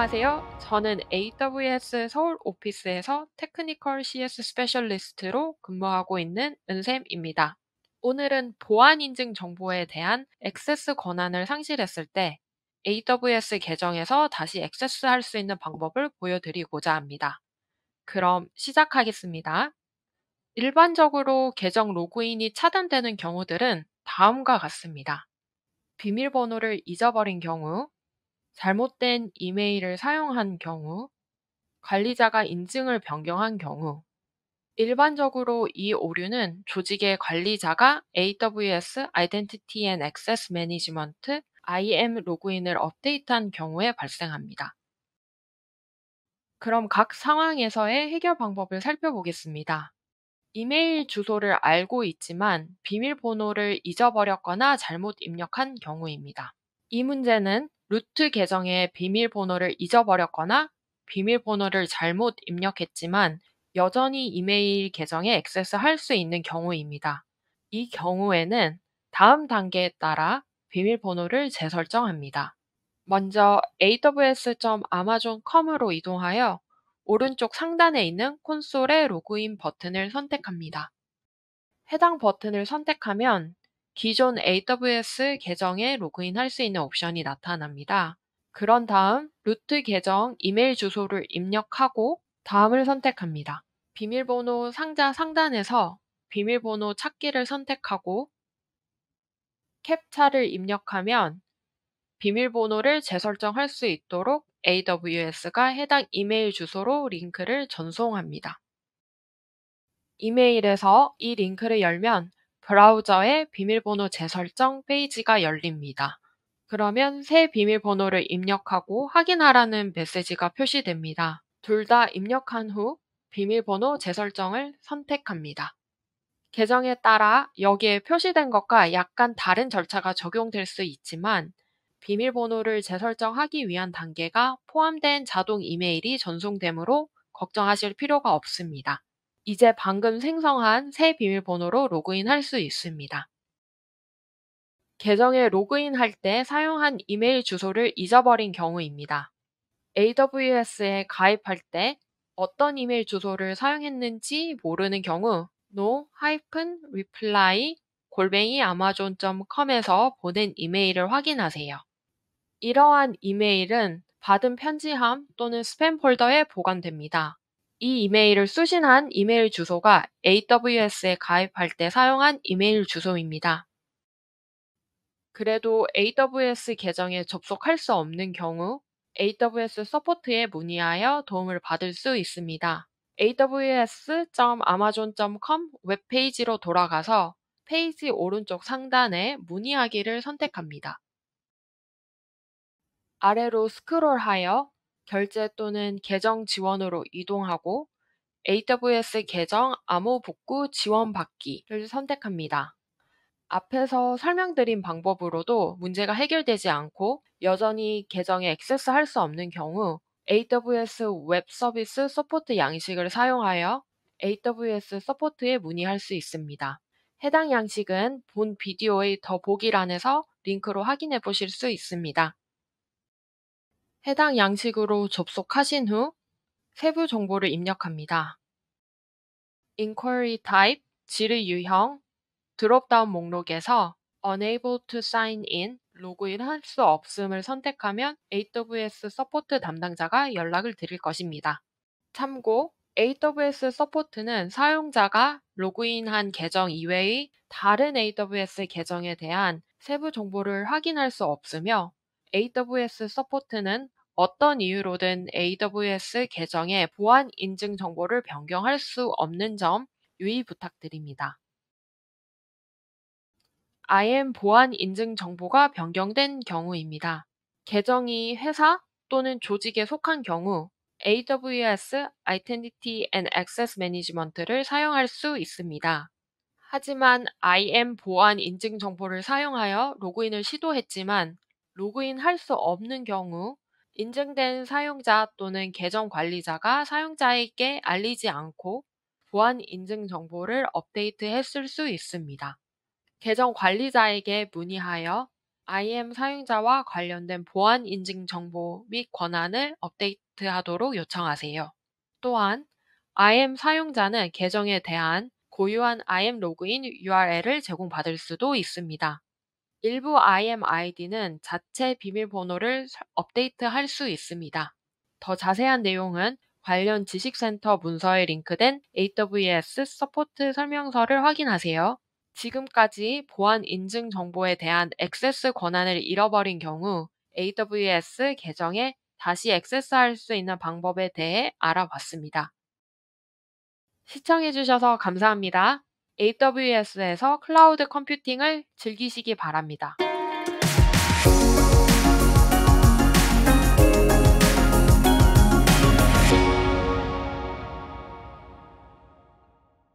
안녕하세요. 저는 AWS 서울 오피스에서 테크니컬 CS 스페셜리스트로 근무하고 있는 은샘입니다. 오늘은 보안 인증 정보에 대한 액세스 권한을 상실했을 때 AWS 계정에서 다시 액세스할 수 있는 방법을 보여드리고자 합니다. 그럼 시작하겠습니다. 일반적으로 계정 로그인이 차단되는 경우들은 다음과 같습니다. 비밀번호를 잊어버린 경우, 잘못된 이메일을 사용한 경우, 관리자가 인증을 변경한 경우, 일반적으로 이 오류는 조직의 관리자가 AWS Identity and Access Management IM 로그인을 업데이트한 경우에 발생합니다. 그럼 각 상황에서의 해결 방법을 살펴보겠습니다. 이메일 주소를 알고 있지만 비밀번호를 잊어버렸거나 잘못 입력한 경우입니다. 이 문제는 루트 계정의 비밀번호를 잊어버렸거나 비밀번호를 잘못 입력했지만 여전히 이메일 계정에 액세스할 수 있는 경우입니다. 이 경우에는 다음 단계에 따라 비밀번호를 재설정합니다. 먼저 aws.amazon.com으로 이동하여 오른쪽 상단에 있는 콘솔의 로그인 버튼을 선택합니다. 해당 버튼을 선택하면 기존 AWS 계정에 로그인할 수 있는 옵션이 나타납니다. 그런 다음 루트 계정 이메일 주소를 입력하고 다음을 선택합니다. 비밀번호 상자 상단에서 비밀번호 찾기를 선택하고 캡차를 입력하면 비밀번호를 재설정할 수 있도록 AWS가 해당 이메일 주소로 링크를 전송합니다. 이메일에서 이 링크를 열면 브라우저의 비밀번호 재설정 페이지가 열립니다. 그러면 새 비밀번호를 입력하고 확인하라는 메시지가 표시됩니다. 둘 다 입력한 후 비밀번호 재설정을 선택합니다. 계정에 따라 여기에 표시된 것과 약간 다른 절차가 적용될 수 있지만 비밀번호를 재설정하기 위한 단계가 포함된 자동 이메일이 전송되므로 걱정하실 필요가 없습니다. 이제 방금 생성한 새 비밀번호로 로그인할 수 있습니다. 계정에 로그인할 때 사용한 이메일 주소를 잊어버린 경우입니다. AWS에 가입할 때 어떤 이메일 주소를 사용했는지 모르는 경우 no-reply 골뱅이 amazon.com에서 보낸 이메일을 확인하세요. 이러한 이메일은 받은 편지함 또는 스팸 폴더에 보관됩니다. 이 이메일을 수신한 이메일 주소가 AWS에 가입할 때 사용한 이메일 주소입니다. 그래도 AWS 계정에 접속할 수 없는 경우 AWS 서포트에 문의하여 도움을 받을 수 있습니다. aws.amazon.com 웹페이지로 돌아가서 페이지 오른쪽 상단에 문의하기를 선택합니다. 아래로 스크롤하여 결제 또는 계정 지원으로 이동하고 AWS 계정 암호 복구 지원 받기를 선택합니다. 앞에서 설명드린 방법으로도 문제가 해결되지 않고 여전히 계정에 액세스할 수 없는 경우 AWS 웹 서비스 서포트 양식을 사용하여 AWS 서포트에 문의할 수 있습니다. 해당 양식은 본 비디오의 더 보기란에서 링크로 확인해 보실 수 있습니다. 해당 양식으로 접속하신 후 세부 정보를 입력합니다. Inquiry Type, 질의 유형, 드롭다운 목록에서 Unable to Sign In, 로그인 할수 없음을 선택하면 AWS 서포트 담당자가 연락을 드릴 것입니다. 참고, AWS 서포트는 사용자가 로그인한 계정 이외의 다른 AWS 계정에 대한 세부 정보를 확인할 수 없으며 AWS 서포트는 어떤 이유로든 AWS 계정의 보안 인증 정보를 변경할 수 없는 점 유의 부탁드립니다. IAM 보안 인증 정보가 변경된 경우입니다. 계정이 회사 또는 조직에 속한 경우 AWS Identity and Access Management를 사용할 수 있습니다. 하지만 IAM 보안 인증 정보를 사용하여 로그인을 시도했지만 로그인 할수 없는 경우 인증된 사용자 또는 계정 관리자가 사용자에게 알리지 않고 보안 인증 정보를 업데이트했을 수 있습니다. 계정 관리자에게 문의하여 IM 사용자와 관련된 보안 인증 정보 및 권한을 업데이트하도록 요청하세요. 또한 IM 사용자는 계정에 대한 고유한 IM 로그인 URL을 제공받을 수도 있습니다. 일부 IMID는 자체 비밀번호를 업데이트할 수 있습니다. 더 자세한 내용은 관련 지식센터 문서에 링크된 AWS 서포트 설명서를 확인하세요. 지금까지 보안 인증 정보에 대한 액세스 권한을 잃어버린 경우 AWS 계정에 다시 액세스할 수 있는 방법에 대해 알아봤습니다. 시청해주셔서 감사합니다. AWS에서 클라우드 컴퓨팅을 즐기시기 바랍니다.